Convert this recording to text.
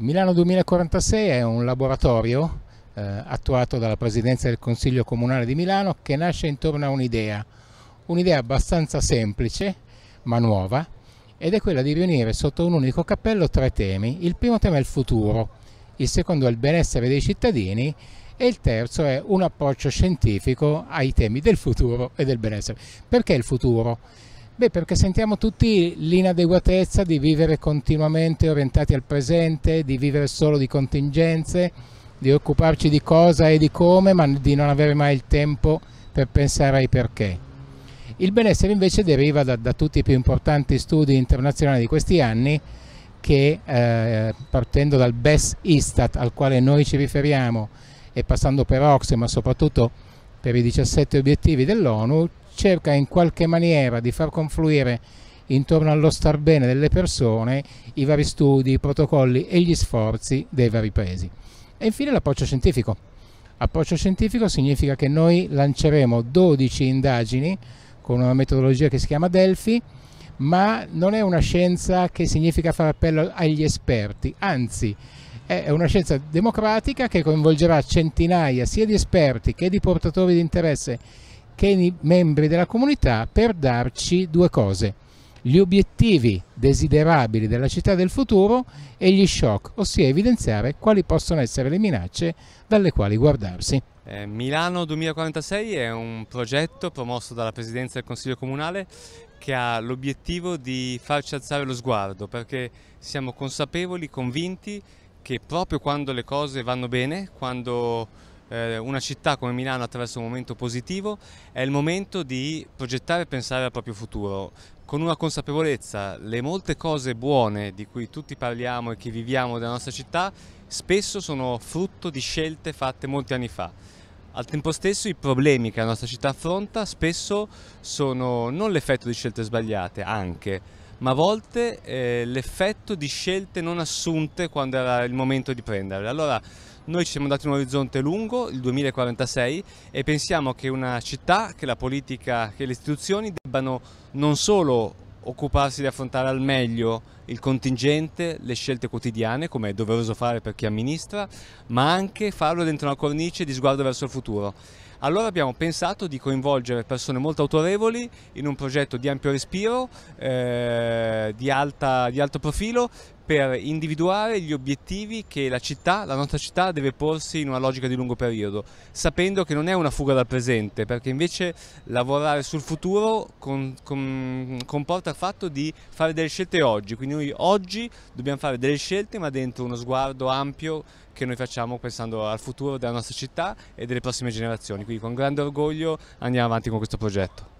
Milano 2046 è un laboratorio eh, attuato dalla Presidenza del Consiglio Comunale di Milano che nasce intorno a un'idea, un'idea abbastanza semplice ma nuova ed è quella di riunire sotto un unico cappello tre temi. Il primo tema è il futuro, il secondo è il benessere dei cittadini e il terzo è un approccio scientifico ai temi del futuro e del benessere. Perché il futuro? Beh, perché sentiamo tutti l'inadeguatezza di vivere continuamente orientati al presente, di vivere solo di contingenze, di occuparci di cosa e di come, ma di non avere mai il tempo per pensare ai perché. Il benessere invece deriva da, da tutti i più importanti studi internazionali di questi anni che eh, partendo dal BES Istat al quale noi ci riferiamo e passando per Ox ma soprattutto per i 17 obiettivi dell'ONU cerca in qualche maniera di far confluire intorno allo star bene delle persone i vari studi, i protocolli e gli sforzi dei vari paesi. E infine l'approccio scientifico. Approccio scientifico significa che noi lanceremo 12 indagini con una metodologia che si chiama Delphi, ma non è una scienza che significa fare appello agli esperti, anzi è una scienza democratica che coinvolgerà centinaia sia di esperti che di portatori di interesse arcani membri della comunità per darci due cose, gli obiettivi desiderabili della città del futuro e gli shock, ossia evidenziare quali possono essere le minacce dalle quali guardarsi. Eh, Milano 2046 è un progetto promosso dalla Presidenza del Consiglio Comunale che ha l'obiettivo di farci alzare lo sguardo perché siamo consapevoli, convinti che proprio quando le cose vanno bene, quando eh, una città come Milano attraverso un momento positivo, è il momento di progettare e pensare al proprio futuro con una consapevolezza, le molte cose buone di cui tutti parliamo e che viviamo della nostra città spesso sono frutto di scelte fatte molti anni fa. Al tempo stesso i problemi che la nostra città affronta spesso sono non l'effetto di scelte sbagliate, anche, ma a volte eh, l'effetto di scelte non assunte quando era il momento di prenderle. Allora, noi ci siamo dati un orizzonte lungo, il 2046, e pensiamo che una città, che la politica, che le istituzioni debbano non solo occuparsi di affrontare al meglio il contingente, le scelte quotidiane, come è doveroso fare per chi amministra, ma anche farlo dentro una cornice di sguardo verso il futuro. Allora abbiamo pensato di coinvolgere persone molto autorevoli in un progetto di ampio respiro, eh, di, alta, di alto profilo, per individuare gli obiettivi che la città, la nostra città deve porsi in una logica di lungo periodo, sapendo che non è una fuga dal presente, perché invece lavorare sul futuro con, con, comporta il fatto di fare delle scelte oggi, quindi noi oggi dobbiamo fare delle scelte ma dentro uno sguardo ampio che noi facciamo pensando al futuro della nostra città e delle prossime generazioni, quindi con grande orgoglio andiamo avanti con questo progetto.